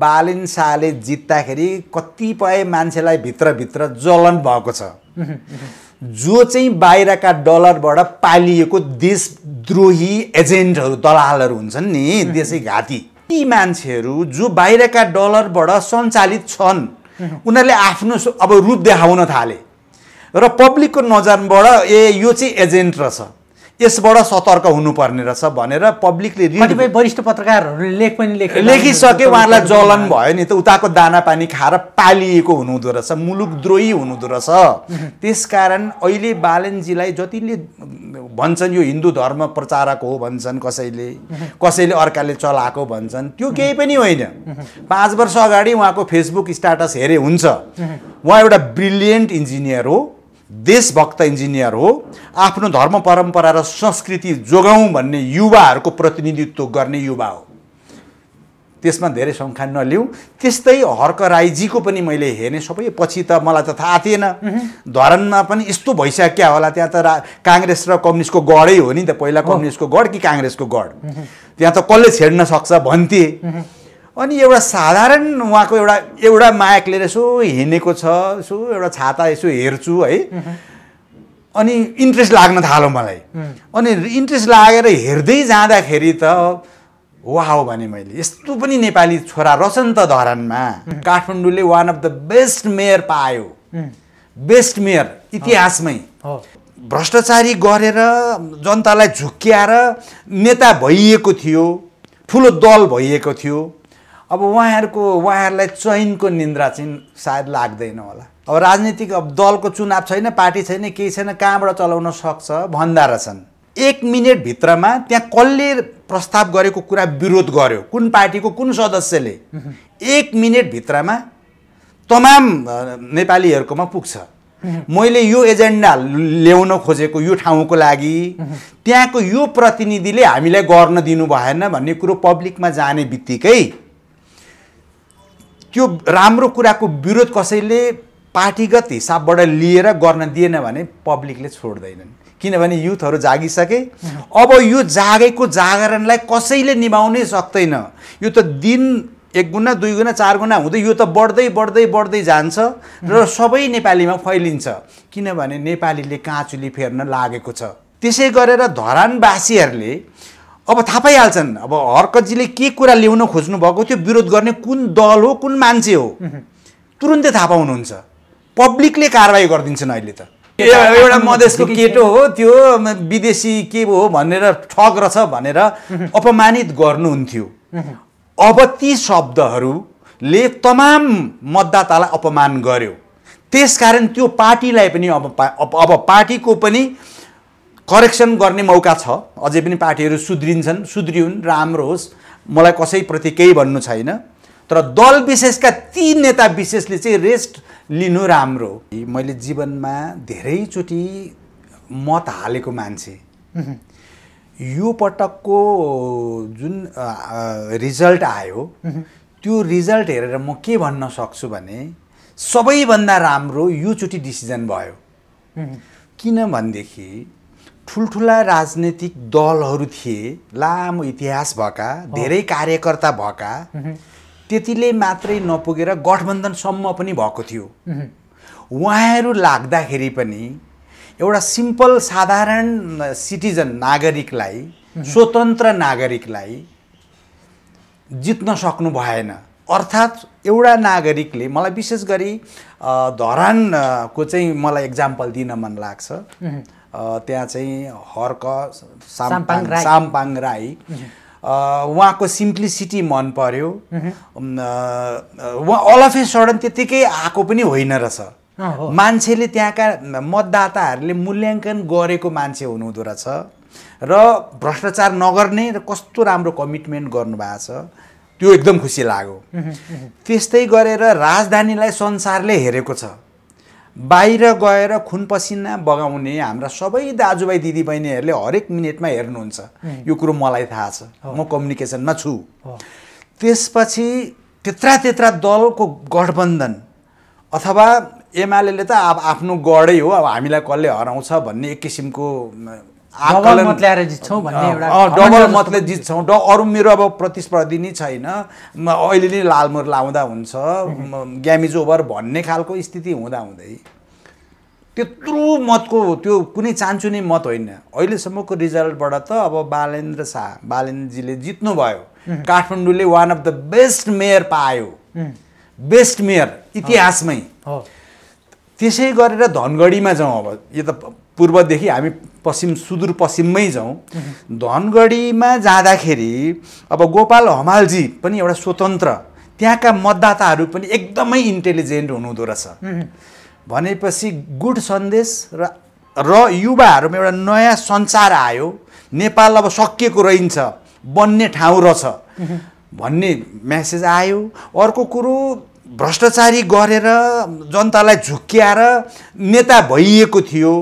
बालिन शाहले जित्दाखेरि कतिपय मान्छेलाई भित्रभित्र जलन भएको छ जो चाहिँ बाहिरका डलरबाट पालिएको देशद्रोही एजेन्टहरू दलालहरू हुन्छन् नि देशै घाती ती मान्छेहरू जो बाहिरका डलरबाट सञ्चालित छन् उनीहरूले आफ्नो अब रूप देखाउन थाले र पब्लिकको नजरबाट ए यो चाहिँ एजेन्ट रहेछ यसबाट सतर्क हुनुपर्ने रहेछ भनेर पब्लिकले वरिष्ठ पत्रकारहरूले लेख पनि लेख लेखिसके उहाँहरूलाई जलन भयो नि त उताको दाना पानी खाएर पालिएको हुनुहुँदो रहेछ मुलुक द्रोही हुनुहुँदो रहेछ त्यस कारण अहिले बालनजीलाई जतिले भन्छन् यो हिन्दू धर्म प्रचारक हो भन्छन् कसैले कसैले अर्काले चलाएको भन्छन् त्यो केही पनि होइन पाँच वर्ष अगाडि उहाँको फेसबुक स्ट्याटस हेरे हुन्छ उहाँ एउटा ब्रिलियन्ट इन्जिनियर हो देशभक्त इन्जिनियर हो आफ्नो धर्म परम्परा र संस्कृति जोगाउँ भन्ने युवाहरूको प्रतिनिधित्व गर्ने युवा हो त्यसमा धेरै सङ्ख्या नलिउँ त्यस्तै हर्क राईजीको पनि मैले हेरेँ सबै पछि त मलाई त थाहा थिएन धरनमा पनि यस्तो भइसक्यो होला त्यहाँ त रा काङ्ग्रेस र कम्युनिस्टको गढै हो नि त पहिला कम्युनिस्टको गढ कि काङ्ग्रेसको गढ त्यहाँ त कसले छेड्न सक्छ भन्थे अनि एउटा साधारण उहाँको एउटा एउटा मायक लिएर यसो हिँडेको छ यसो एउटा छाता यसो हेर्छु है अनि इन्ट्रेस्ट लाग्न थाल्यो मलाई अनि इन्ट्रेस्ट लागेर हेर्दै जाँदाखेरि त वा हो भने मैले यस्तो पनि नेपाली छोरा रचन त धरानमा काठमाडौँले one of the best mayor पायो बेस्ट मेयर इतिहासमै भ्रष्टाचारी गरेर जनतालाई झुक्क्याएर नेता भइएको थियो ठुलो दल भइएको थियो अब उहाँहरूको उहाँहरूलाई चयनको निन्द्रा चाहिँ सायद लाग्दैन होला अब राजनीतिक अब दलको चुनाव छैन पार्टी छैन केही छैन कहाँबाट चलाउन सक्छ भन्दा रहेछन् एक मिनटभित्रमा त्यहाँ कसले प्रस्ताव गरेको कुरा विरोध गर्यो कुन पार्टीको कुन सदस्यले एक मिनटभित्रमा तमाम नेपालीहरूकोमा पुग्छ मैले यो एजेन्डा ल्याउन खोजेको यो ठाउँको लागि त्यहाँको यो प्रतिनिधिले हामीलाई गर्न दिनु भएन भन्ने कुरो पब्लिकमा जाने बित्तिकै त्यो राम्रो कुराको विरोध कसैले पार्टीगत हिसाबबाट लिएर गर्न दिएन भने पब्लिकले छोड्दैनन् किनभने युथहरू जागिसके अब यो जागेको जागरणलाई कसैले निभाउनै सक्दैन यो त दिन एक गुणा दुई गुणा चार गुणा हुँदै यो त बढ्दै बढ्दै बढ्दै जान्छ र सबै नेपालीमा फैलिन्छ किनभने नेपालीले काँचुली फेर्न लागेको छ त्यसै गरेर धरानवासीहरूले अब थाहा पाइहाल्छन् अब हर्कजीले के कुरा ल्याउन खोज्नु भएको थियो विरोध गर्ने कुन दल हो कुन मान्छे हो तुरुन्तै थाहा पाउनुहुन्छ पब्लिकले कारवाही गरिदिन्छन् अहिले त एउटा मधेसको केटो हो त्यो विदेशी के हो भनेर ठग रहेछ भनेर अपमानित गर्नुहुन्थ्यो अब ती शब्दहरूले तमाम मतदातालाई अपमान गर्यो त्यस कारण त्यो पार्टीलाई पनि अब अब पार्टीको पनि करेक्सन गर्ने मौका छ अझै पनि पार्टीहरू सुध्रिन्छन् सुध्रिउन् राम्रो होस् मलाई कसैप्रति केही भन्नु छैन तर दल विशेषका ती नेता विशेषले चाहिँ रेस्ट लिनु राम्रो मैले जीवनमा धेरैचोटि मत हालेको मान्छे यो पटकको जुन रिजल्ट आयो त्यो रिजल्ट हेरेर म के भन्न सक्छु भने सबैभन्दा राम्रो योचोटि डिसिजन भयो किनभनेदेखि ठुल्ठुला राजनैतिक दलहरू थिए लामो इतिहास भएका धेरै कार्यकर्ता भएका त्यतिले मात्रै नपुगेर गठबन्धनसम्म पनि भएको थियो उहाँहरू लाग्दाखेरि पनि एउटा सिम्पल साधारण सिटिजन नागरिकलाई स्वतन्त्र नागरिकलाई जित्न सक्नु भएन अर्थात् एउटा नागरिकले मलाई विशेष गरी धरानको चाहिँ मलाई इक्जाम्पल दिन मन लाग्छ त्यहाँ चाहिँ हर्क साम्पाङ साम्पाङ राई उहाँको सिम्प्लिसिटी मन पर्यो उहाँ अलफे सडन त्यत्तिकै आएको पनि होइन रहेछ मान्छेले त्यहाँका मतदाताहरूले मूल्याङ्कन गरेको मान्छे हुनुहुँदो रहेछ र भ्रष्टाचार नगर्ने र कस्तो राम्रो कमिटमेन्ट गर्नुभएको छ त्यो एकदम खुसी लाग्यो त्यस्तै गरेर राजधानीलाई संसारले हेरेको छ बाहिर गएर खुन पसिना बगाउने हाम्रा सबै दाजुभाइ दिदीबहिनीहरूले हरेक मिनटमा हेर्नुहुन्छ यो कुरो मलाई थाहा छ म कम्युनिकेसनमा छु त्यसपछि त्यत्रा त्यत्रा दलको गठबन्धन अथवा एमाले त अब आफ्नो गढै हो अब हामीलाई कसले हराउँछ भन्ने एक किसिमको डबल मतले जित्छौँ ड अरू मेरो अब प्रतिस्पर्धी नै छैन अहिले नै लालमुर लाउँदा हुन्छ ग्यामिज ओभर भन्ने खालको स्थिति हुँदा हुँदै त्यत्रो मतको त्यो कुनै चान्चुने मत होइन अहिलेसम्मको रिजल्टबाट त अब बालेन्द्र शाह बालेन्द्रजीले जित्नुभयो काठमाडौँले one of the best mayor पायो बेस्ट मेयर इतिहासमै त्यसै गरेर धनगढीमा जाउँ अब यो त पूर्वदेखि हामी पश्चिम सुदूरपश्चिममै जाउँ धनगढीमा जाँदाखेरि अब गोपाल हमालजी पनि एउटा स्वतन्त्र त्यहाँका मतदाताहरू पनि एकदमै इन्टेलिजेन्ट हुनुहुँदो रहेछ भनेपछि गुड सन्देश र र युवाहरूमा एउटा नयाँ सञ्चार आयो नेपाल अब सकिएको रहन्छ बन्ने ठाउँ रहेछ भन्ने म्यासेज आयो अर्को कुरो भ्रष्टाचारी गरेर जनतालाई झुक्क्याएर नेता भइएको थियो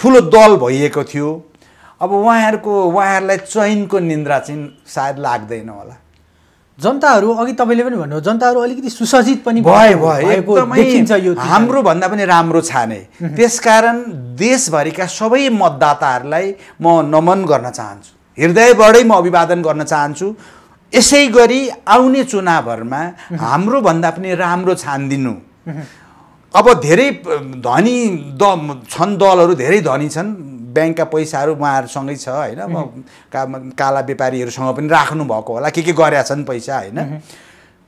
ठुलो दल भइएको थियो अब उहाँहरूको उहाँहरूलाई चयनको निन्द्रा चाहिँ सायद लाग्दैन होला जनताहरू अघि तपाईँले पनि भन्नुभयो जनताहरू अलिकति सुसजित पनि भयो भयो हाम्रो भन्दा पनि राम्रो छाने त्यसकारण देशभरिका सबै मतदाताहरूलाई म नमन गर्न चाहन्छु हृदयबाटै म अभिवादन गर्न चाहन्छु यसै गरी आउने चुनावहरूमा हाम्रोभन्दा पनि राम्रो छानिदिनु अब धेरै धनी द छन् दलहरू धेरै धनी छन् ब्याङ्कका पैसाहरू उहाँहरूसँगै छ होइन का काला व्यापारीहरूसँग पनि राख्नुभएको होला के के गरेका छन् पैसा होइन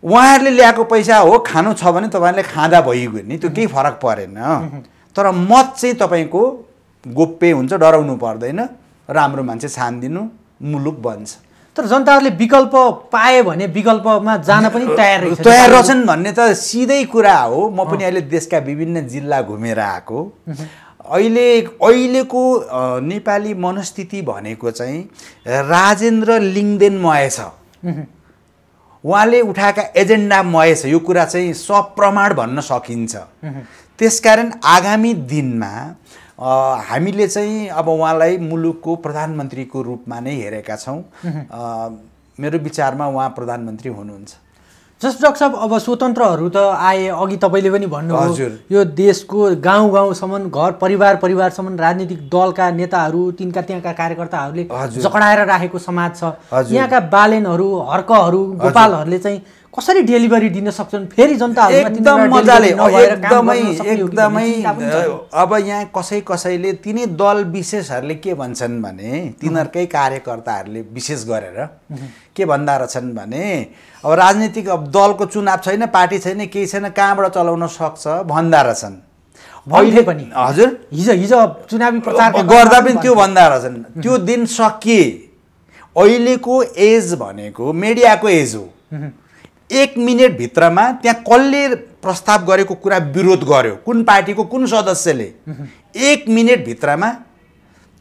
उहाँहरूले ल्याएको पैसा हो खानु छ भने तपाईँहरूले खाँदा भइगयो नि त्यो केही फरक परेन तर मत चाहिँ तपाईँको गोप्य हुन्छ डराउनु पर्दैन राम्रो मान्छे छानिदिनु मुलुक बन्छ तर जनताहरूले विकल्प पाए भने विकल्पमा जान पनि तयार तयार रहेछन् भन्ने त सिधै कुरा हो म पनि अहिले देशका विभिन्न जिल्ला घुमेर आएको अहिले अहिलेको नेपाली मनस्थिति भनेको चाहिँ राजेन्द्र लिङ्गदेनमय छ उहाँले उठाएका एजेन्डा मय छ यो कुरा चाहिँ सप्रमाण भन्न सकिन्छ त्यसकारण आगामी दिनमा हामीले चाहिँ अब उहाँलाई मुलुकको प्रधानमन्त्रीको रूपमा नै हेरेका छौँ मेरो विचारमा उहाँ प्रधानमन्त्री हुनुहुन्छ जस्ट डक्टर साहब अब स्वतन्त्रहरू त आए अघि तपाईँले पनि भन्नु हजुर यो देशको गाउँ गाउँसम्म घर परिवार परिवारसम्म राजनीतिक दलका नेताहरू तिनका त्यहाँका कार्यकर्ताहरूले जकडाएर राखेको समाज छ यहाँका बालेनहरू हर्कहरू गोपालहरूले चाहिँ कसरी डेलिभरी दिन सक्छन् फेरि जनता एकदम मजाले एकदमै एकदमै अब यहाँ कसै कसैले तिनै दल विशेषहरूले के भन्छन् भने तिनीहरूकै कार्यकर्ताहरूले विशेष गरेर के भन्दा रहेछन् भने अब राजनीतिक अब दलको चुनाव छैन पार्टी छैन केही छैन कहाँबाट चलाउन सक्छ भन्दा रहेछन् अहिले पनि हजुर हिजो हिजो चुनावी प्रचार गर्दा पनि त्यो भन्दा रहेछन् त्यो दिन सकिए अहिलेको एज भनेको मिडियाको एज हो एक मिनटभित्रमा त्यहाँ कसले प्रस्ताव गरेको कुरा विरोध गर्यो कुन पार्टीको कुन सदस्यले एक मिनटभित्रमा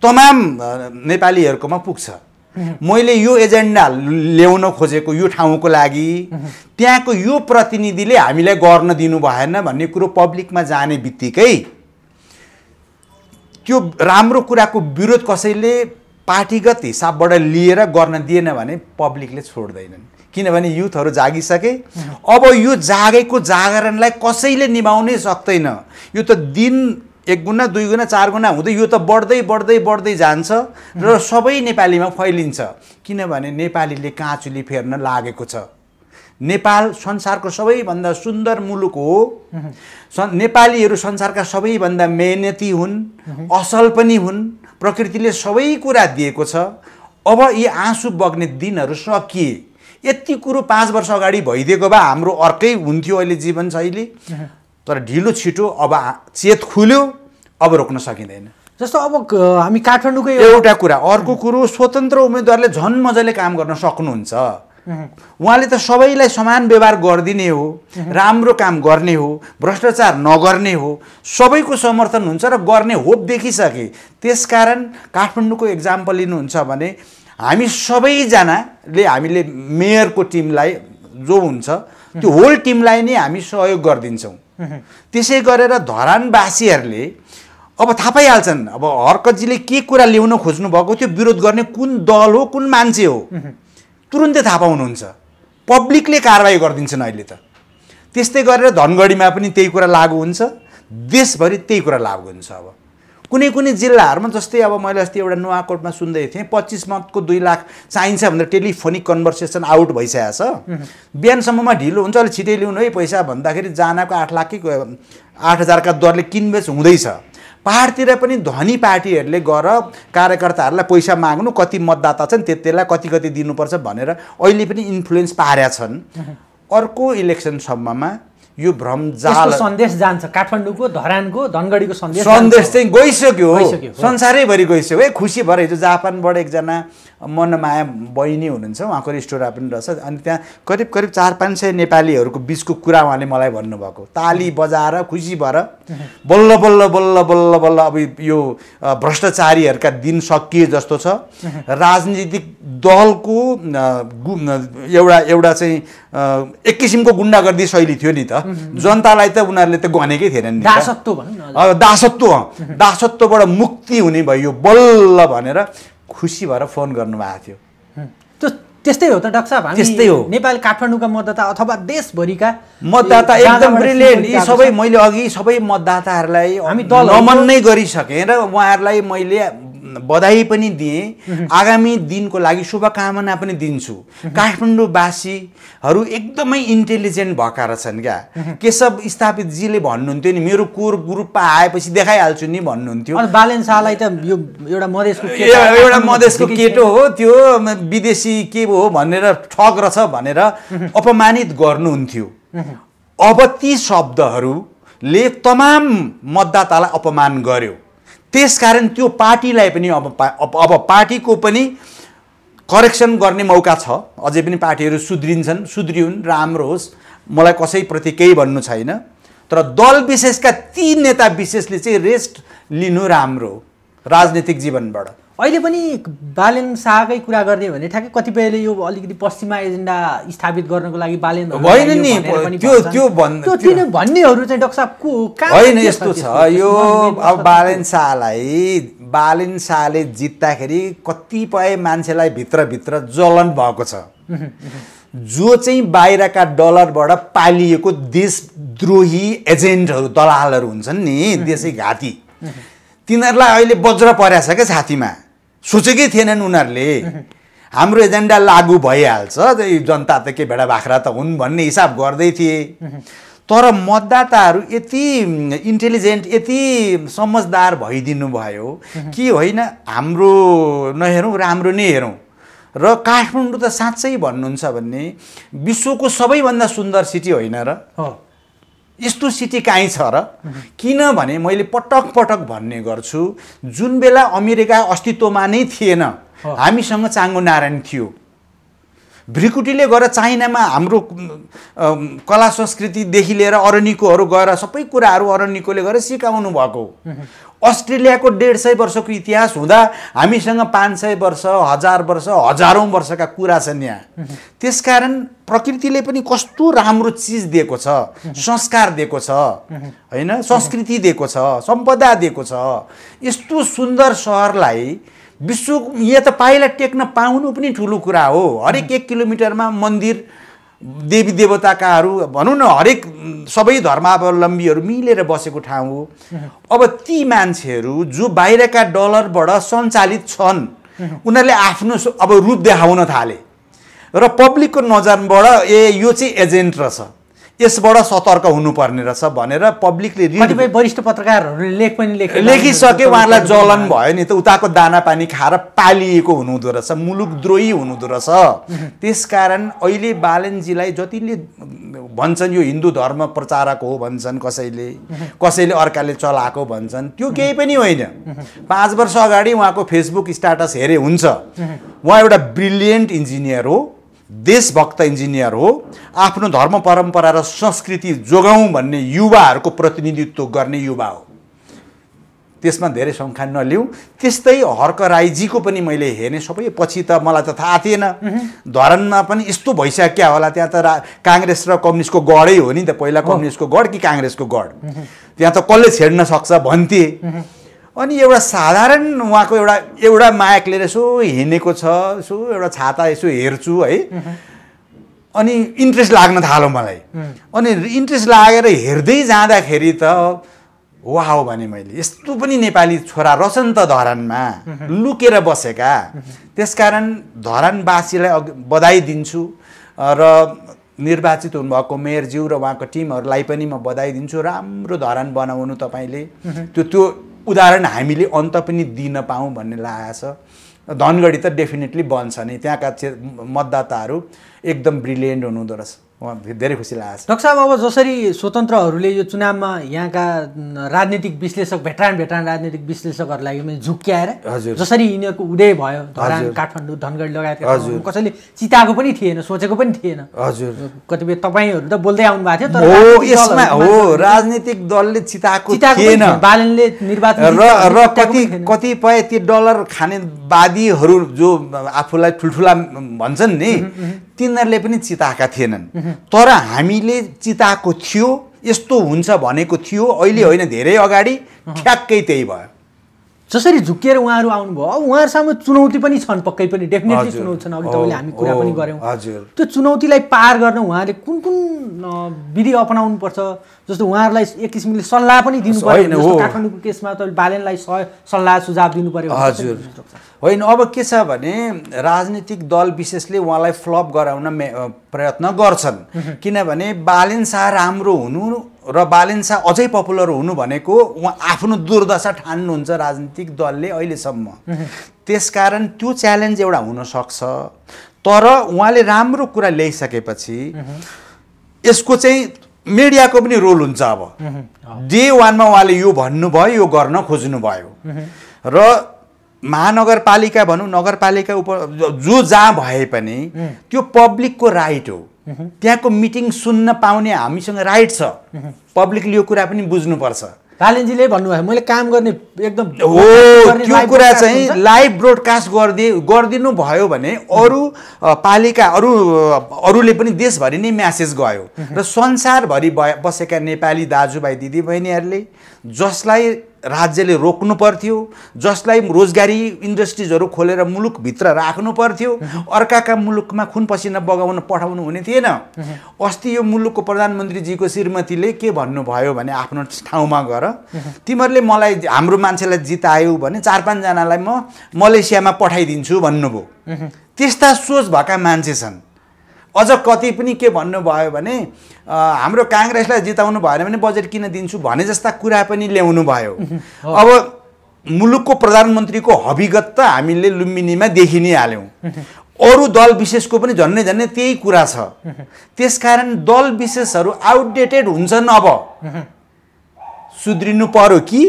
तमाम नेपालीहरूकोमा पुग्छ मैले यो एजेन्डा ल्याउन खोजेको यो ठाउँको लागि त्यहाँको यो प्रतिनिधिले हामीलाई गर्न दिनु भएन भन्ने कुरो पब्लिकमा जाने बित्तिकै त्यो राम्रो कुराको विरोध कसैले पार्टीगत हिसाबबाट लिएर गर्न दिएन भने पब्लिकले छोड्दैनन् किनभने युथहरू जागिसके अब यो जागेको जागरणलाई कसैले निभाउनै सक्दैन यो त दिन एक गुणा दुई गुणा चार गुणा हुँदै यो त बढ्दै बढ्दै बढ्दै जान्छ र सबै नेपालीमा फैलिन्छ किनभने नेपालीले काँचुली फेर्न लागेको छ नेपाल संसारको सबैभन्दा सुन्दर मुलुक हो नेपालीहरू संसारका सबैभन्दा मेहनती हुन् असल पनि हुन् प्रकृतिले सबै कुरा दिएको छ अब यी आँसु बग्ने दिनहरू सकिए यति कुरो पाँच वर्ष अगाडि भइदिएको भए हाम्रो अर्कै हुन्थ्यो अहिले जीवनशैली तर ढिलो छिटो अब चेत खुल्यो अब रोक्न सकिँदैन जस्तो अब हामी काठमाडौँको एउटा कुरा अर्को कुरो स्वतन्त्र उम्मेद्वारले झन् मजाले काम गर्न सक्नुहुन्छ उहाँले त सबैलाई समान व्यवहार गरिदिने हो राम्रो काम गर्ने हो भ्रष्टाचार नगर्ने हो सबैको समर्थन हुन्छ र गर्ने होप देखिसके त्यसकारण काठमाडौँको एक्जाम्पल लिनुहुन्छ भने हामी सबैजनाले हामीले मेयरको टिमलाई जो हुन्छ त्यो होल टिमलाई नै हामी सहयोग गरिदिन्छौँ त्यसै गरेर धरानवासीहरूले अब थाहा पाइहाल्छन् अब हर्कजीले के कुरा ल्याउन खोज्नु भएको थियो विरोध गर्ने कुन दल हो कुन मान्छे हो तुरुन्तै थाहा पाउनुहुन्छ पब्लिकले कारवाही गरिदिन्छन् अहिले त त्यस्तै गरेर धनगढीमा पनि त्यही कुरा लागु हुन्छ देशभरि त्यही कुरा लागु हुन्छ अब कुनै कुनै जिल्लाहरूमा जस्तै अब मैले अस्ति एउटा नुवाकोटमा सुन्दै थिएँ पच्चिस मतको दुई लाख चाहिन्छ भनेर टेलिफोनिक कन्भर्सेसन आउट भइसकेको छ बिहानसम्ममा ढिलो हुन्छ अलिक छिटै ल्याउनु है पैसा भन्दाखेरि जानाको आठ लाखकै आठ हजारका दरले किनबेच हुँदैछ पाहाडतिर पनि धनी पार्टीहरूले गएर कार्यकर्ताहरूलाई पैसा माग्नु कति मतदाता छन् त्यतिलाई कति कति दिनुपर्छ भनेर अहिले पनि इन्फ्लुएन्स पारेका छन् अर्को इलेक्सनसम्ममा यो भ्रम जाल सन्देश जान्छ काठमाडौँको धरानको धनगढीको सन्देश सन्देश चाहिँ गइसक्यो संसारैभरि गइसक्यो है खुसी भएर हिजो जापानबाट एकजना मनमाया बहिनी हुनुहुन्छ उहाँको रेस्टुरा पनि रहेछ अनि त्यहाँ करिब करिब चार पाँच सय नेपालीहरूको बिचको कुरा उहाँले मलाई भन्नुभएको ताली बजाएर खुसी भएर बल्ल बल्ल बल्ल बल्ल बल्ल अब यो भ्रष्टाचारीहरूका दिन सकिए जस्तो छ राजनीतिक दलको एउटा एउटा चाहिँ एक किसिमको गुन्डागर्दी शैली थियो नि त जनतालाई त उनीहरूले त गनेकै थिएन नि दासत्व दासत्व दासत्वबाट मुक्ति हुने भयो बल्ल भनेर खुसी भएर फोन गर्नुभएको थियो त्यो त्यस्तै हो त डाक्टर साहब त्यस्तै हो नेपाल काठमाडौँका मतदाता अथवा देशभरिका मतदाता एकदम ब्रिलियन्ट यी सबै मैले अघि सबै मतदाताहरूलाई हामी दल नमन नै गरिसकेँ र उहाँहरूलाई मैले बधाई पनि दिएँ आगामी दिनको लागि शुभकामना पनि दिन्छु काठमाडौँवासीहरू एकदमै इन्टेलिजेन्ट भएका रहेछन् क्या केशव स्थापितजीले भन्नुहुन्थ्यो नि मेरो कोर ग्रुपमा आएपछि देखाइहाल्छु नि भन्नुहुन्थ्यो बालेन्सालाई शाहलाई त यो एउटा मधेसको एउटा मधेसको केटो हो त्यो विदेशी के हो भनेर ठग रहेछ भनेर अपमानित गर्नुहुन्थ्यो अब ती शब्दहरूले तमाम मतदातालाई अपमान गर्यो त्यसकारण त्यो पार्टीलाई पनि अब पा अब पार्टीको पनि करेक्सन गर्ने मौका छ अझै पनि पार्टीहरू सुध्रिन्छन् सुध्रिउन् राम्रो होस् मलाई कसैप्रति केही भन्नु छैन तर दल विशेषका ती नेता विशेषले चाहिँ रेस्ट लिनु राम्रो हो राजनीतिक जीवनबाट अहिले पनि बालेन शाहकै कुरा गर्ने भने ठ्याक्कै कतिपयले यो अलिकति पश्चिमा एजेन्डा स्थापित गर्नको लागि बालेन होइन नि त्यो त्यो भन्नेहरू चाहिँ डक्टर साहब को होइन यस्तो छ यो अब बालेन शाहलाई बालेन शाहले जित्दाखेरि कतिपय मान्छेलाई भित्रभित्र जलन भएको छ जो चाहिँ बाहिरका डलरबाट पालिएको देशद्रोही एजेन्टहरू दलालहरू हुन्छन् नि देशै घाती तिनीहरूलाई अहिले बज्र परेको छ क्या छातीमा सोचेकै थिएनन् उनीहरूले हाम्रो एजेन्डा लागु भइहाल्छ जनता त के भेडा बाख्रा त हुन् भन्ने हिसाब गर्दै थिए तर मतदाताहरू यति इन्टेलिजेन्ट यति समझदार भइदिनु भयो कि होइन हाम्रो नहेरौँ राम्रो नै हेरौँ र काठमाडौँ त साँच्चै भन्नुहुन्छ भने विश्वको सबैभन्दा सुन्दर सिटी होइन र यस्तो सिटी काहीँ छ र किनभने मैले पटक पटक भन्ने गर्छु जुन बेला अमेरिका अस्तित्वमा नै थिएन हामीसँग चाङ्गो नारायण थियो भ्रिकुटीले गएर चाइनामा हाम्रो कला संस्कृतिदेखि लिएर अरनिकोहरू गएर सबै कुराहरू अरनिकोले गएर सिकाउनु भएको अस्ट्रेलियाको डेढ सय वर्षको इतिहास हुँदा हामीसँग पाँच सय वर्ष हजार वर्ष हजारौँ वर्षका कुरा छन् यहाँ त्यसकारण प्रकृतिले पनि कस्तो राम्रो चिज दिएको छ संस्कार दिएको छ होइन संस्कृति दिएको छ सम्पदा दिएको छ यस्तो सुन्दर सहरलाई विश्व यहाँ त पाइला टेक्न पाउनु पनि ठुलो कुरा हो हरेक एक किलोमिटरमा मन्दिर देवी देवताकाहरू भनौँ न हरेक सबै धर्मावलम्बीहरू मिलेर बसेको ठाउँ हो अब ती मान्छेहरू जो बाहिरका डलरबाट सञ्चालित छन् उनीहरूले आफ्नो अब रूप देखाउन थाले र पब्लिकको नजरबाट ए यो चाहिँ एजेन्ट रहेछ यसबाट सतर्क हुनुपर्ने रहेछ भनेर पब्लिकले कतिपय वरिष्ठ पत्रकारहरूले लेख पनि लेखे लेखिसके उहाँलाई जलन भयो नि त उताको दाना पानी खाएर पालिएको हुनुहुँदो रहेछ मुलुक द्रोही हुनुहुँदो रहेछ त्यसकारण अहिले बालनजीलाई जतिले भन्छन् यो हिन्दू धर्म प्रचारक हो भन्छन् कसैले कसैले अर्काले चलाएको भन्छन् त्यो केही पनि होइन पाँच वर्ष अगाडि उहाँको फेसबुक स्ट्याटस हेरे हुन्छ उहाँ एउटा ब्रिलियन्ट इन्जिनियर हो देशभक्त इन्जिनियर हो आफ्नो धर्म परम्परा र संस्कृति जोगाउँ भन्ने युवाहरूको प्रतिनिधित्व गर्ने युवा हो त्यसमा धेरै सङ्ख्या नलिउँ त्यस्तै हर्क राईजीको पनि मैले हेरेँ सबै पछि त मलाई त थाहा थिएन धरनमा पनि यस्तो भइसक्यो होला त्यहाँ त काङ्ग्रेस र कम्युनिस्टको गढै हो नि त पहिला कम्युनिस्टको गढ कि काङ्ग्रेसको गढ त्यहाँ त कसले छेड्न सक्छ भन्थे अनि एउटा साधारण उहाँको एउटा एउटा मायक लिएर यसो हिँडेको छ यसो एउटा छाता यसो हेर्छु है अनि इन्ट्रेस्ट लाग्न थाल्यो मलाई अनि इन्ट्रेस्ट लागेर हेर्दै जाँदाखेरि त वा हो भने मैले यस्तो पनि नेपाली छोरा रसन त धरानमा लुकेर बसेका त्यसकारण धरानवासीलाई अघि बधाई दिन्छु र निर्वाचित हुनुभएको मेयरज्यू र उहाँको टिमहरूलाई पनि म बधाई दिन्छु राम्रो धरान बनाउनु तपाईँले त्यो त्यो उदाहरण हामीले अन्त पनि दिन पाऊँ भन्ने लागेको छ धनगढी त डेफिनेटली बन्छ नै त्यहाँका मतदाताहरू एकदम ब्रिलियन्ट हुनुहुँदो रहेछ धेरै खुसी लागेको छ साहब अब जसरी स्वतन्त्रहरूले यो चुनावमा यहाँका राजनीतिक विश्लेषक भेटरान भेटरान राजनीतिक विश्लेषकहरूलाई पनि झुक्क्याएर हजुर जसरी यिनीहरूको उदय भयो धरान काठमाडौँ धनगढी लगायतका हजुर कसैले चिताएको पनि थिएन सोचेको पनि थिएन हजुर कतिपय तपाईँहरू त बोल्दै आउनु भएको थियो तर यसमा हो राजनीतिक दलले चिताएको थिएन बालनले निर्वाचन र र कति कतिपय ती डलर खाने वादीहरू जो आफूलाई ठुल्ठुला भन्छन् नि तिनीहरूले पनि चिताएका थिएनन् तर हामीले चिताएको थियो यस्तो हुन्छ भनेको थियो अहिले होइन धेरै अगाडि ठ्याक्कै त्यही भयो जसरी झुकिएर उहाँहरू आउनुभयो अब उहाँहरूसँग चुनौती पनि छन् पक्कै पनि डेफिनेटली चुनौती छन् अघि तपाईँले हामी कुरा पनि गऱ्यौँ त्यो चुनौतीलाई पार गर्न उहाँले कुन कुन विधि अपनाउनु पर्छ जस्तो उहाँहरूलाई एक किसिमले सल्लाह पनि दिनु पऱ्यो काठमाडौँको केसमा तपाईँले बालनलाई सल्लाह सुझाव दिनु पर्यो हजुर होइन अब के छ भने राजनीतिक दल विशेषले उहाँलाई फ्लप गराउन प्रयत्न गर्छन् किनभने बालेन शाह राम्रो हुनु र बालेन्सा अझै पपुलर हुनु भनेको उहाँ आफ्नो दुर्दशा ठान्नुहुन्छ राजनीतिक दलले अहिलेसम्म त्यसकारण त्यो च्यालेन्ज एउटा हुनसक्छ तर उहाँले राम्रो कुरा ल्याइसकेपछि यसको चाहिँ मिडियाको पनि रोल हुन्छ अब डे वानमा उहाँले यो भन्नुभयो यो गर्न खोज्नुभयो र महानगरपालिका भनौँ नगरपालिका उप जो जहाँ भए पनि त्यो पब्लिकको राइट हो त्यहाँको मिटिङ सुन्न पाउने हामीसँग राइट छ पब्लिकले यो कुरा पनि बुझ्नुपर्छ कालिन्जीले भन्नुभयो मैले काम गर्ने एकदम हो त्यो कुरा चाहिँ लाइभ ब्रोडकास्ट गरिदिए गरिदिनु भयो भने अरू पालिका अरू अरूले पनि देशभरि नै म्यासेज गयो र संसारभरि बसेका नेपाली दाजुभाइ दिदीबहिनीहरूले जसलाई राज्यले रोक्नु पर्थ्यो जसलाई रोजगारी इन्डस्ट्रिजहरू खोलेर मुलुकभित्र राख्नु पर्थ्यो अर्काका मुलुकमा खुन पसिना बगाउन पठाउनु हुने थिएन अस्ति यो मुलुकको प्रधानमन्त्रीजीको श्रीमतीले के भन्नुभयो भने आफ्नो ठाउँमा गएर तिमीहरूले मलाई हाम्रो मान्छेलाई जितायौ भने चार पाँचजनालाई म मलेसियामा पठाइदिन्छु भन्नुभयो त्यस्ता सोच भएका मान्छे छन् अझ कति पनि के भन्नुभयो भने हाम्रो काङ्ग्रेसलाई जिताउनु भएन भने बजेट किन दिन्छु भने जस्ता कुरा पनि ल्याउनु भयो अब मुलुकको प्रधानमन्त्रीको हविगत त हामीले लुम्बिनीमा देखि नै हाल्यौँ अरू दल विशेषको पनि झन्नै झन्नै त्यही कुरा छ त्यसकारण दल विशेषहरू आउटडेटेड हुन्छन् अब सुध्रिनु पर्यो कि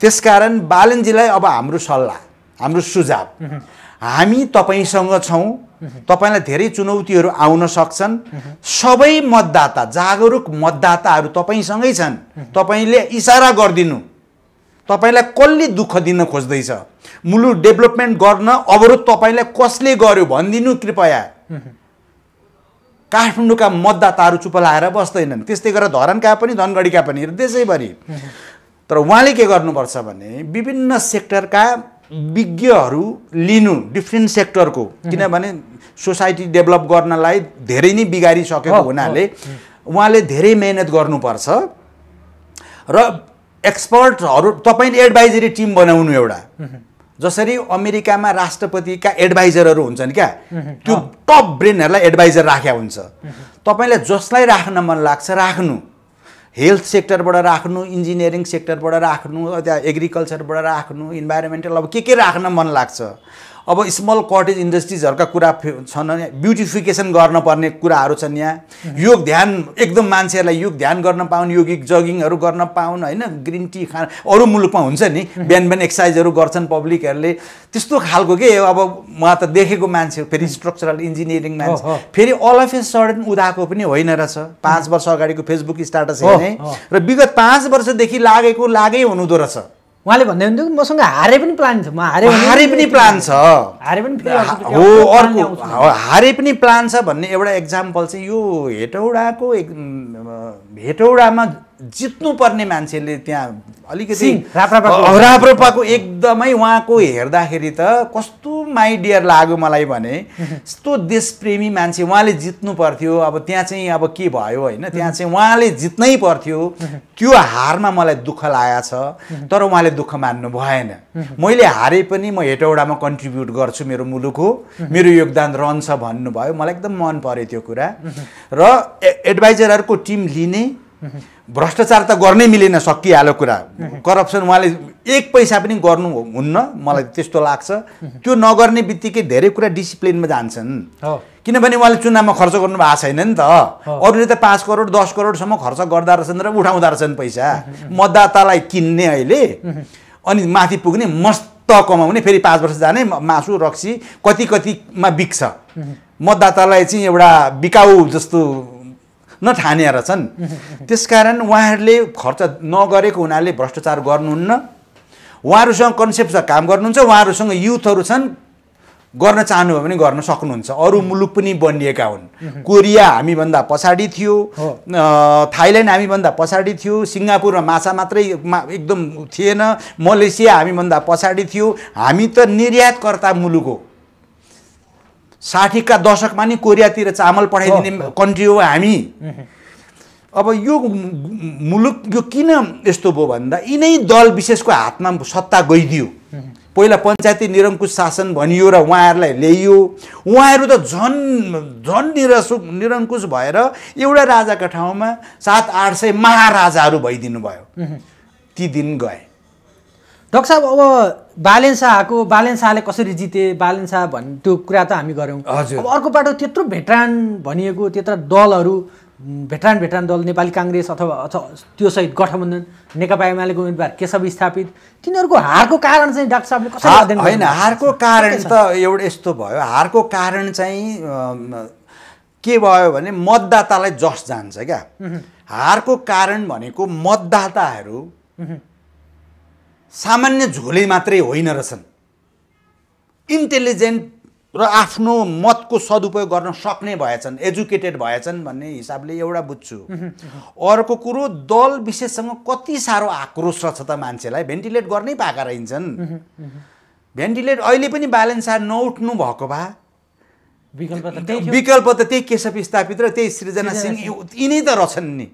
त्यसकारण बालनजीलाई अब हाम्रो सल्लाह हाम्रो सुझाव हामी तपाईँसँग छौँ तपाईँलाई धेरै चुनौतीहरू आउन सक्छन् सबै मतदाता जागरुक मतदाताहरू तपाईँसँगै छन् तपाईँले इसारा गरिदिनु तपाईँलाई कसले दुःख दिन खोज्दैछ मुलुक डेभलपमेन्ट गर्न अवरोध तपाईँलाई कसले गर्यो भनिदिनु कृपया काठमाडौँका मतदाताहरू चुप लाएर बस्दैनन् त्यस्तै गरेर धरानका पनि धनगढीका पनि देशैभरि तर उहाँले के गर्नुपर्छ भने विभिन्न सेक्टरका विज्ञहरू लिनु डिफ्रेन्ट सेक्टरको किनभने सोसाइटी डेभलप गर्नलाई धेरै नै बिगारिसकेको हुनाले उहाँले धेरै मिहिनेत गर्नुपर्छ र एक्सपर्टहरू तपाईँले एडभाइजरी टिम बनाउनु एउटा जसरी अमेरिकामा राष्ट्रपतिका एडभाइजरहरू हुन्छन् क्या त्यो टप ब्रेनहरूलाई एडभाइजर राखेका हुन्छ तपाईँलाई जसलाई राख्न मन लाग्छ राख्नु हेल्थ सेक्टरबाट राख्नु इन्जिनियरिङ सेक्टरबाट राख्नु त्यहाँ एग्रिकल्चरबाट राख्नु इन्भाइरोमेन्टल अब के के राख्न मन लाग्छ अब स्मल कटेज इन्डस्ट्रिजहरूका कुरा छन् ब्युटिफिकेसन गर्न पर्ने कुराहरू छन् यहाँ योग ध्यान एकदम मान्छेहरूलाई योग ध्यान गर्न पाउन् योगिक जगिङहरू गर्न पाउन् होइन ग्रिन टी खान अरू मुलुकमा हुन्छ नि बिहान बिहान एक्सर्साइजहरू गर्छन् पब्लिकहरूले त्यस्तो खालको के अब उहाँ त देखेको मान्छे हो फेरि स्ट्रक्चरल इन्जिनियरिङ मान्छे फेरि अल अफ ए सडन उदाएको पनि होइन रहेछ पाँच वर्ष अगाडिको फेसबुक स्टाटस हेर्ने र विगत पाँच वर्षदेखि लागेको लागै हुनुहुँदो रहेछ उहाँले भन्दै हुन्थ्यो मसँग हारे पनि प्लान छ म हारे हारे पनि प्लान छ हारे पनि हो अर्को हारे पनि प्लान छ भन्ने एउटा एक्जाम्पल चाहिँ यो हेटौडाको भेटौडामा जित्नुपर्ने मान्छेले त्यहाँ अलिकति राप्रपाको एकदमै उहाँको हेर्दाखेरि त कस्तो माइडियर लाग्यो मलाई भने यस्तो देशप्रेमी मान्छे उहाँले जित्नु पर्थ्यो अब त्यहाँ चाहिँ अब के भयो होइन त्यहाँ चाहिँ उहाँले जित्नै पर्थ्यो त्यो हारमा मलाई दुःख लागेको छ तर उहाँले दुःख मान्नु भएन मैले हारे पनि म हेटौडामा कन्ट्रिब्युट गर्छु मेरो मुलुक हो मेरो योगदान रहन्छ भन्नुभयो मलाई एकदम मन पऱ्यो त्यो कुरा र एडभाइजरहरूको टिम लिने भ्रष्टाचार त गर्नै मिलेन सकिहाल्यो कुरा करप्सन उहाँले एक पैसा पनि गर्नु हुन्न मलाई त्यस्तो लाग्छ त्यो नगर्ने बित्तिकै धेरै कुरा डिसिप्लिनमा जान्छन् किनभने उहाँले चुनावमा खर्च गर्नु भएको छैन नि त अरूले त पाँच करोड दस करोडसम्म खर्च गर्दा रहेछन् र उठाउँदा रहेछन् पैसा मतदातालाई किन्ने अहिले अनि माथि पुग्ने मस्त कमाउने फेरि पाँच वर्ष जाने मासु रक्सी कति कतिमा बिक्छ मतदातालाई चाहिँ एउटा बिकाउ जस्तो नठानेर छन् त्यसकारण उहाँहरूले खर्च नगरेको हुनाले भ्रष्टाचार गर्नुहुन्न उहाँहरूसँग कन्सेप्ट छ काम गर्नुहुन्छ उहाँहरूसँग युथहरू छन् गर्न चाहनुभयो भने गर्न सक्नुहुन्छ अरू मुलुक पनि बनिएका हुन् कोरिया हामीभन्दा पछाडि थियो थाइल्यान्ड हामीभन्दा पछाडि थियो सिङ्गापुरमा माछा मात्रै मा एकदम थिएन मलेसिया हामीभन्दा पछाडि थियो हामी त निर्यातकर्ता मुलुक हो साठीका दशकमा नि कोरियातिर चामल पठाइदिने कन्ट्री हो हामी अब यो मुलुक यो किन यस्तो भयो भन्दा यिनै दल विशेषको हातमा सत्ता गइदियो पहिला पञ्चायती निरङ्कुश शासन भनियो र उहाँहरूलाई ल्याइयो उहाँहरू त झन् झन् निरसु निरङ्कुश भएर एउटा राजाका ठाउँमा सात आठ सय महाराजाहरू भइदिनु भयो ती दिन गए डक्टर साहब अब बालेन शाहको बालेन कसरी जिते बालेन्सा भन्ने त्यो कुरा त हामी गऱ्यौँ हजुर अब अर्को बाटो त्यत्रो भेटरान भनिएको त्यत्रो दलहरू भेटरान भेटरान दल नेपाली काङ्ग्रेस अथवा त्यो सहित गठबन्धन नेकपा एमालेको उम्मेदवार केशव स्थापित तिनीहरूको हारको कारण चाहिँ डाक्टर साहबले कसरी होइन हारको कारण त एउटा यस्तो भयो हारको कारण चाहिँ के भयो भने मतदातालाई जस जान्छ क्या हारको कारण भनेको मतदाताहरू सामान्य झोले मात्रै होइन रहेछन् इन्टेलिजेन्ट र आफ्नो मतको सदुपयोग गर्न सक्ने भएछन् एजुकेटेड भएछन् भन्ने हिसाबले एउटा बुझ्छु अर्को कुरो दल विशेषसँग कति साह्रो आक्रोश रहेछ त मान्छेलाई भेन्टिलेट गर्नै पाएका रहन्छन् भेन्टिलेट अहिले पनि ब्यालेन्स आएर नउठ्नु भएको भए विकल्प त त्यही केशव स्थापित र त्यही सृजना सिंह यिनै त रहेछन् नि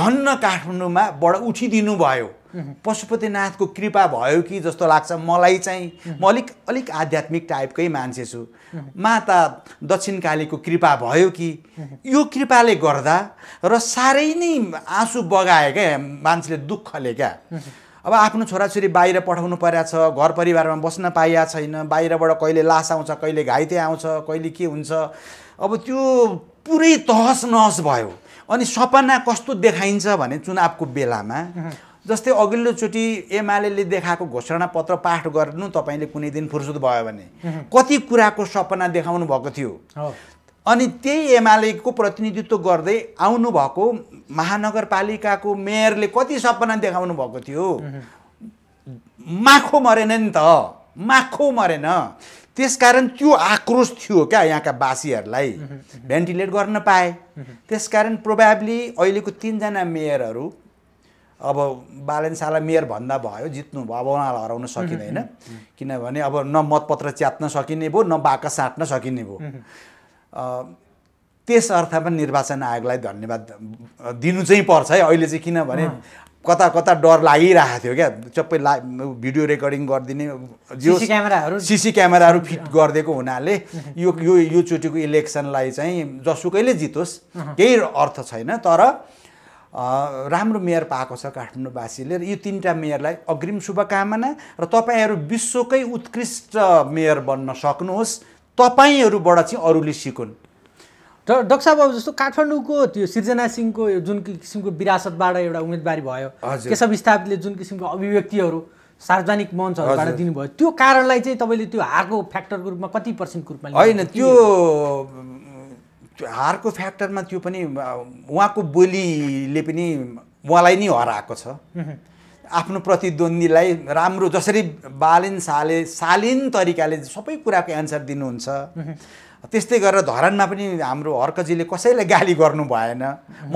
धन्न काठमाडौँमा बडा उठिदिनु भयो पशुपतिनाथको कृपा भयो कि जस्तो लाग्छ मलाई चाहिँ म अलिक अलिक आध्यात्मिक टाइपकै मान्छे छु माता दक्षिणकालीको कृपा भयो कि यो कृपाले गर्दा र साह्रै नै आँसु बगाए क्या मान्छेले दुःखले क्या अब आफ्नो छोराछोरी बाहिर पठाउनु परेको छ घर परिवारमा बस्न पाइया छैन बाहिरबाट कहिले लास आउँछ कहिले घाइते आउँछ कहिले के हुन्छ अब त्यो पुरै तहस नहस भयो अनि सपना कस्तो देखाइन्छ भने चुनावको बेलामा जस्तै अघिल्लोचोटि एमाले देखाएको घोषणा पत्र पाठ गर्नु तपाईँले कुनै दिन फुर्सद भयो भने कति कुराको सपना देखाउनु भएको थियो अनि त्यही एमालेको प्रतिनिधित्व गर्दै आउनुभएको महानगरपालिकाको मेयरले कति सपना देखाउनु भएको थियो माखो मरेन नि त माखो मरेन त्यसकारण त्यो आक्रोश थियो क्या यहाँका बासीहरूलाई भेन्टिलेट गर्न पाए त्यसकारण प्रोभाब्ली अहिलेको तिनजना मेयरहरू अब बालेनसाला मेयर भन्दा भयो जित्नु भयो अब उहाँलाई हराउन सकिँदैन किनभने अब न मतपत्र च्यात्न सकिने भयो न बाका साट्न सकिने भयो त्यस अर्थमा निर्वाचन आयोगलाई धन्यवाद दिनु चाहिँ पर्छ है अहिले चाहिँ किनभने कता कता डर लागिरहेको थियो क्या सबै ला भिडियो रेकर्डिङ गरिदिने जो क्यामेराहरू सिसी क्यामेराहरू फिट गरिदिएको हुनाले यो यो योचोटिको इलेक्सनलाई चाहिँ जसुकैले जितोस् केही अर्थ छैन तर राम्रो मेयर पाएको छ काठमाडौँवासीले र यो तिनवटा मेयरलाई अग्रिम शुभकामना र तपाईँहरू विश्वकै उत्कृष्ट मेयर बन्न सक्नुहोस् तपाईँहरूबाट चाहिँ अरूले सिकुन् र डक्टर साहब अब जस्तो काठमाडौँको त्यो सिर्जना सिंहको जुन किसिमको विरासतबाट एउटा उम्मेदवारी भयो केशव स्थापितले जुन किसिमको अभिव्यक्तिहरू सार्वजनिक मञ्चहरूबाट दिनुभयो त्यो कारणलाई चाहिँ तपाईँले त्यो हारको फ्याक्टरको रूपमा कति पर्सेन्टको रूपमा होइन त्यो हारको फ्याक्टरमा त्यो पनि उहाँको बोलीले पनि उहाँलाई नै हराएको छ आफ्नो प्रतिद्वन्दीलाई राम्रो जसरी बालिन साले शालीन तरिकाले सबै कुराको एन्सर दिनुहुन्छ त्यस्तै गरेर धरानमा पनि हाम्रो हर्कजीले कसैलाई गाली गर्नु भएन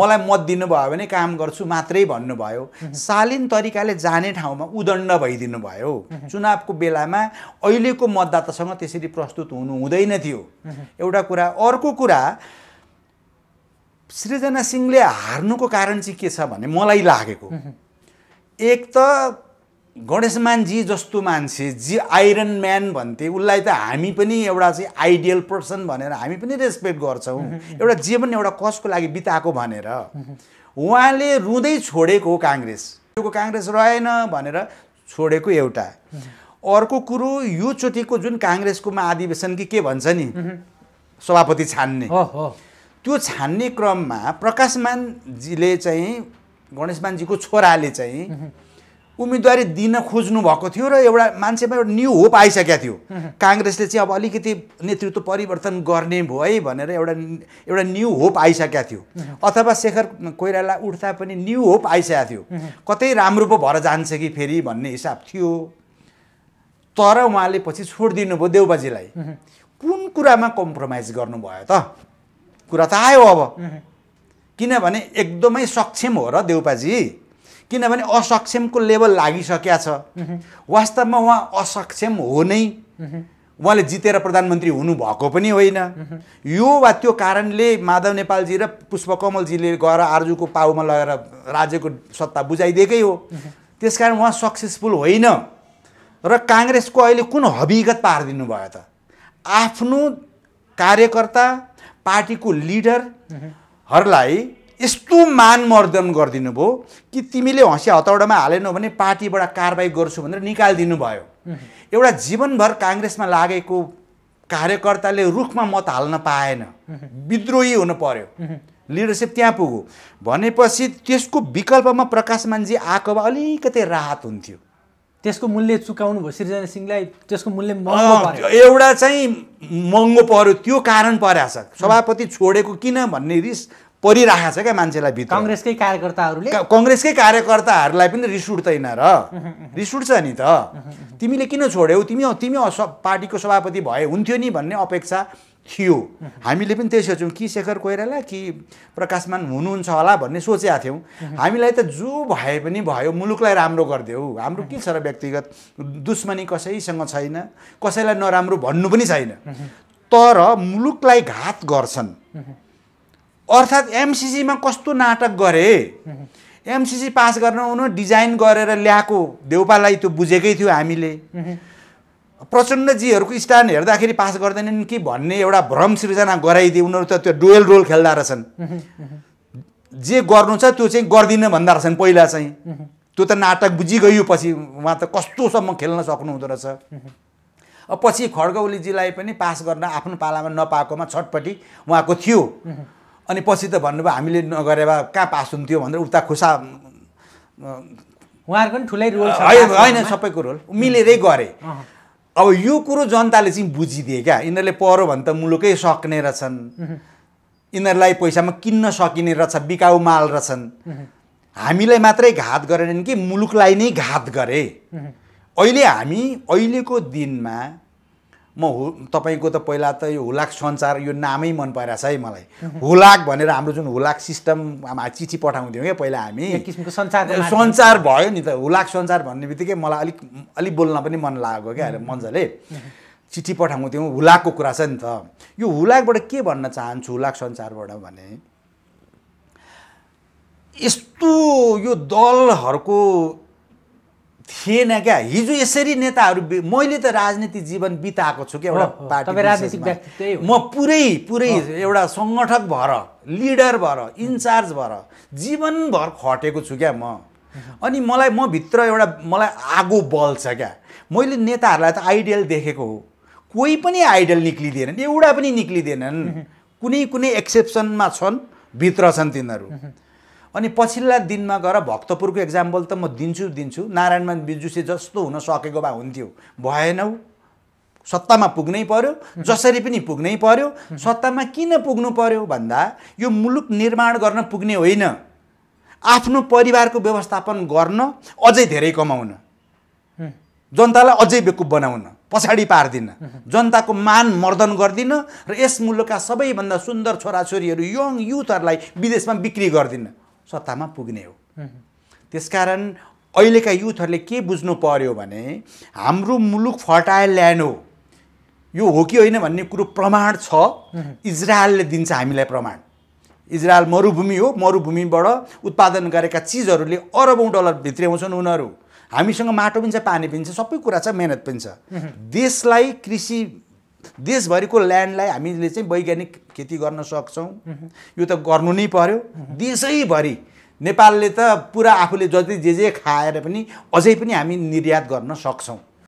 मलाई मत दिनुभयो भने काम गर्छु मात्रै भन्नुभयो शालीन तरिकाले जाने ठाउँमा उदण्ड भइदिनु भयो चुनावको बेलामा अहिलेको मतदातासँग त्यसरी प्रस्तुत हुनु हुँदैन थियो एउटा कुरा अर्को कुरा सृजना सिंहले हार्नुको कारण चाहिँ के छ भने मलाई लागेको एक त गणेशमानजी जस्तो मान्छे जी आइरन म्यान भन्थे उसलाई त हामी पनि एउटा चाहिँ आइडियल पर्सन भनेर हामी पनि रेस्पेक्ट गर्छौँ एउटा जीवन एउटा कसको लागि बिताएको भनेर उहाँले रुँदै छोडेको हो काङ्ग्रेस त्यो काङ्ग्रेस रहेन भनेर छोडेको एउटा अर्को कुरो यो योचोटिको जुन काङ्ग्रेसको महाधिवेशन कि के भन्छ नि सभापति छान्ने त्यो छान्ने क्रममा प्रकाशमानजीले चाहिँ गणेशमानजीको छोराले चाहिँ उम्मेदवारी दिन खोज्नु भएको थियो र एउटा मान्छेमा एउटा न्यू होप आइसकेको थियो काङ्ग्रेसले चाहिँ अब अलिकति नेतृत्व परिवर्तन गर्ने भयो है भनेर एउटा एउटा न्यू होप आइसकेको थियो अथवा शेखर कोइराला उठ्दा पनि न्यू होप आइसकेको थियो कतै राम्रो पो भएर जान्छ कि फेरि भन्ने हिसाब थियो तर उहाँले पछि छोडिदिनु भयो देउबाजीलाई कुन कुरामा कम्प्रोमाइज गर्नुभयो त कुरा त आयो अब किनभने एकदमै सक्षम हो र देउपाजी किनभने असक्षमको लेभल लागिसकेका छ वास्तवमा उहाँ असक्षम हो नै उहाँले जितेर प्रधानमन्त्री हुनुभएको पनि होइन यो वा त्यो कारणले माधव नेपालजी र पुष्पकमलजीले गएर आर्जुको पाउमा लगेर राज्यको सत्ता बुझाइदिएकै हो त्यसकारण उहाँ सक्सेसफुल होइन र काङ्ग्रेसको अहिले कुन हबीगत पारिदिनु भयो त आफ्नो कार्यकर्ता पार्टीको लिडरहरूलाई यस्तो मान मर्दन गरिदिनु भयो कि तिमीले हँसिया हतौडामा हालेनौ भने पार्टीबाट कारवाही गर्छु भनेर निकालिदिनु भयो एउटा जीवनभर काङ्ग्रेसमा लागेको कार्यकर्ताले रुखमा मत हाल्न पाएन विद्रोही हुनु पर्यो लिडरसिप त्यहाँ पुग्यो भनेपछि त्यसको विकल्पमा प्रकाश मान्जी आएको भए अलिकति राहत हुन्थ्यो त्यसको मूल्य चुकाउनु भयो सिर्जना सिंहलाई त्यसको मूल्य एउटा चाहिँ महँगो पर्यो त्यो कारण छ सभापति छोडेको किन भन्ने रिस परिरहेको छ क्या मान्छेलाई भित्र कङ्ग्रेसकै कार्यकर्ताहरूले कङ्ग्रेसकै कार्यकर्ताहरूलाई पनि रिस उठ्दैन र रिस उठ्छ नि त तिमीले किन छोड्यौ तिमी तिमी पार्टीको सभापति भए हुन्थ्यो नि भन्ने अपेक्षा थियो हामीले पनि त्यही सोच्यौँ कि शेखर कोइराला कि प्रकाशमान हुनुहुन्छ होला भन्ने सोचेका थियौँ हामीलाई त जो भए पनि भयो मुलुकलाई राम्रो गरिदेऊ हाम्रो के छ र व्यक्तिगत दुश्मनी कसैसँग छैन कसैलाई नराम्रो भन्नु पनि छैन तर मुलुकलाई घात गर्छन् अर्थात् एमसिसीमा कस्तो नाटक गरे एमसिसी पास गर्न उनी डिजाइन गरेर ल्याएको देउपालाई त्यो बुझेकै थियो हामीले प्रचण्डजीहरूको स्ट्यान्ड हेर्दाखेरि पास गर्दैनन् कि भन्ने एउटा भ्रम सिर्जना गराइदिए उनीहरू त त्यो डुवेल रोल खेल्दा रहेछन् जे गर्नु छ त्यो चाहिँ गर्दिनँ भन्दा रहेछन् पहिला चाहिँ त्यो त नाटक गयो पछि उहाँ त कस्तोसम्म खेल्न सक्नुहुँदो रहेछ पछि खड्गौलीजीलाई पनि पास गर्न आफ्नो पालामा नपाएकोमा छटपट्टि उहाँको थियो अनि पछि त भन्नुभयो हामीले नगरे भए कहाँ पास हुन्थ्यो भनेर उता खुसा उहाँहरूको पनि ठुलै रोल होइन सबैको रोल मिलेरै गरे अब यो कुरो जनताले चाहिँ बुझिदिए क्या यिनीहरूले परो भने त मुलुकै सक्ने रहेछन् यिनीहरूलाई पैसामा किन्न सकिने रहेछ बिकाउ माल रहेछन् हामीलाई मात्रै घात गरेनन् कि मुलुकलाई नै घात गरे अहिले हामी अहिलेको दिनमा म हु तपाईँको त पहिला त यो हुलाक सञ्चार यो नामै मन परेको छ है मलाई हुलाक भनेर हाम्रो जुन हुलाक सिस्टम चिठी पठाउँथ्यौँ क्या पहिला हामी किसिमको सञ्चार सञ्चार भयो नि त हुलाक सञ्चार भन्ने बित्तिकै मलाई अलिक अलिक बोल्न पनि मन लाग्यो क्या मजाले चिठी पठाउँथ्यौँ हुलाकको कुरा छ नि त यो हुलाकबाट के भन्न चाहन्छु हुलाक सञ्चारबाट भने यस्तो यो दलहरूको थिएन क्या हिजो यसरी नेताहरू मैले त राजनीति जीवन बिताएको छु क्या एउटा पार्टी म पुरै पुरै एउटा सङ्गठक भएर लिडर भएर इन्चार्ज भएर जीवनभर खटेको छु क्या म अनि मलाई म भित्र एउटा मलाई आगो बल छ क्या मैले नेताहरूलाई त आइडियल देखेको हो कोही पनि आइडियल निक्लिँदैनन् एउटा पनि निक्लिँदैनन् कुनै कुनै एक्सेप्सनमा छन् भित्र छन् तिनीहरू अनि पछिल्ला दिनमा गएर भक्तपुरको एक्जाम्पल त म दिन्छु दिन्छु नारायणमान बिजुसी जस्तो हुन सकेको भए हुन्थ्यो भएनौ सत्तामा पुग्नै पर्यो जसरी पनि पुग्नै पर्यो सत्तामा किन पुग्नु पर्यो भन्दा यो मुलुक निर्माण गर्न पुग्ने होइन आफ्नो परिवारको व्यवस्थापन गर्न अझै धेरै कमाउन जनतालाई अझै बेकुप बनाउन पछाडि पार्दिन जनताको मान मर्दन गर्दिन र यस मुलुकका सबैभन्दा सुन्दर छोराछोरीहरू यङ युथहरूलाई विदेशमा बिक्री गर्दिनँ सत्तामा पुग्ने हो त्यसकारण अहिलेका युथहरूले के बुझ्नु पर्यो भने हाम्रो मुलुक फर्टाइल ल्यान्ड हो यो हो कि होइन भन्ने कुरो प्रमाण छ इजरायलले दिन्छ हामीलाई प्रमाण इजरायल मरुभूमि हो मरुभूमिबाट उत्पादन गरेका चिजहरूले अरबौँ डलर भित्र्याउँछन् उनीहरू हामीसँग माटो पनि छ पानी पनि छ सबै कुरा छ मेहनत पनि छ देशलाई कृषि देशभरिको ल्यान्डलाई हामीले चाहिँ वैज्ञानिक खेती गर्न सक्छौँ यो त गर्नु नै पर्यो देशैभरि नेपालले त पुरा आफूले जति जे जे खाएर पनि अझै पनि हामी निर्यात गर्न सक्छौँ